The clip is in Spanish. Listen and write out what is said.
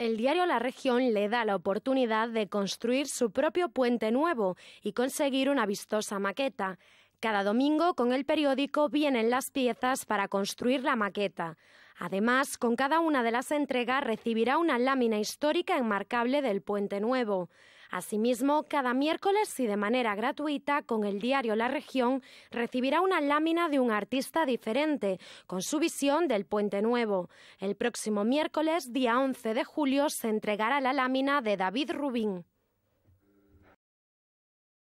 el diario La Región le da la oportunidad de construir su propio puente nuevo y conseguir una vistosa maqueta. Cada domingo con el periódico vienen las piezas para construir la maqueta. Además, con cada una de las entregas recibirá una lámina histórica enmarcable del Puente Nuevo. Asimismo, cada miércoles y de manera gratuita, con el diario La Región, recibirá una lámina de un artista diferente, con su visión del Puente Nuevo. El próximo miércoles, día 11 de julio, se entregará la lámina de David Rubín.